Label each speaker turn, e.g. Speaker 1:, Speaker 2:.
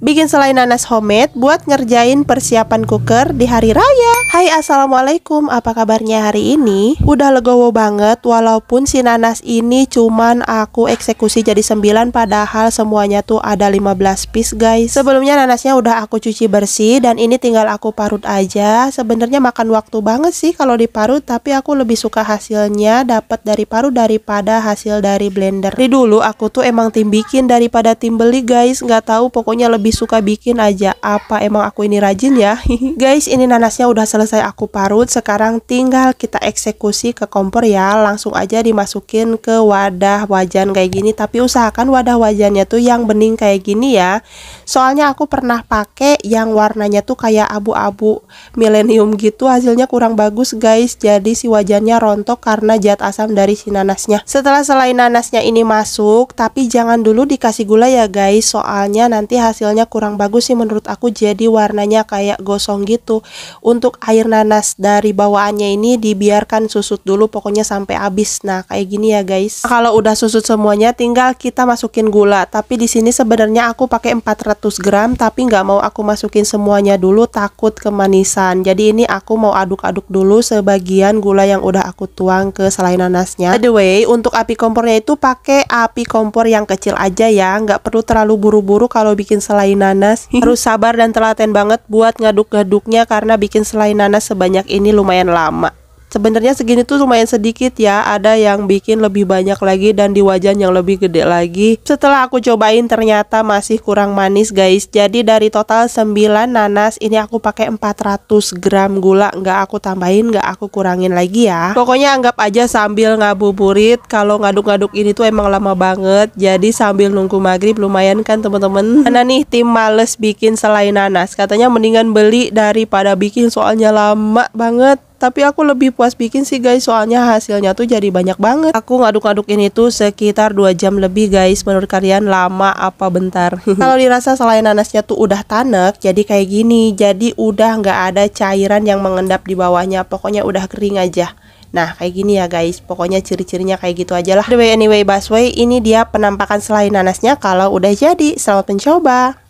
Speaker 1: bikin selai nanas homemade buat ngerjain persiapan cooker di hari raya. Hai assalamualaikum, apa kabarnya hari ini? Udah legowo banget walaupun si nanas ini cuman aku eksekusi jadi 9 padahal semuanya tuh ada 15 piece guys. Sebelumnya nanasnya udah aku cuci bersih dan ini tinggal aku parut aja. Sebenarnya makan waktu banget sih kalau diparut tapi aku lebih suka hasilnya dapat dari parut daripada hasil dari blender. Di dulu aku tuh emang tim bikin daripada tim beli guys, Gak tahu pokoknya lebih lebih suka bikin aja apa emang aku ini rajin ya guys ini nanasnya udah selesai aku parut sekarang tinggal kita eksekusi ke kompor ya langsung aja dimasukin ke wadah wajan kayak gini tapi usahakan wadah wajannya tuh yang bening kayak gini ya soalnya aku pernah pakai yang warnanya tuh kayak abu-abu milenium gitu hasilnya kurang bagus guys jadi si wajannya rontok karena jat asam dari si nanasnya setelah selain nanasnya ini masuk tapi jangan dulu dikasih gula ya guys soalnya nanti hasilnya warnanya kurang bagus sih menurut aku jadi warnanya kayak gosong gitu untuk air nanas dari bawaannya ini dibiarkan susut dulu pokoknya sampai habis nah kayak gini ya guys kalau udah susut semuanya tinggal kita masukin gula tapi di sini sebenarnya aku pakai 400 gram tapi nggak mau aku masukin semuanya dulu takut kemanisan jadi ini aku mau aduk-aduk dulu sebagian gula yang udah aku tuang ke selai nanasnya by the way untuk api kompornya itu pakai api kompor yang kecil aja ya nggak perlu terlalu buru-buru kalau bikin selai selai nanas. Harus sabar dan telaten banget buat ngaduk-ngaduknya karena bikin selai nanas sebanyak ini lumayan lama. Sebenarnya segini tuh lumayan sedikit ya, ada yang bikin lebih banyak lagi dan di wajan yang lebih gede lagi. Setelah aku cobain ternyata masih kurang manis guys. Jadi dari total 9 nanas ini aku pakai 400 gram gula, nggak aku tambahin, nggak aku kurangin lagi ya. Pokoknya anggap aja sambil ngabuburit, kalau ngaduk-ngaduk ini tuh emang lama banget. Jadi sambil nunggu maghrib lumayan kan temen-temen. Mana nih tim males bikin selain nanas? Katanya mendingan beli daripada bikin soalnya lama banget. Tapi aku lebih puas bikin sih guys soalnya hasilnya tuh jadi banyak banget. Aku ngaduk-ngaduk ini tuh sekitar 2 jam lebih guys. Menurut kalian lama apa bentar? Kalau dirasa selain nanasnya tuh udah tanek jadi kayak gini. Jadi udah nggak ada cairan yang mengendap di bawahnya. Pokoknya udah kering aja. Nah kayak gini ya guys Pokoknya ciri-cirinya kayak gitu aja lah Anyway anyway busway Ini dia penampakan selain nanasnya Kalau udah jadi Selamat mencoba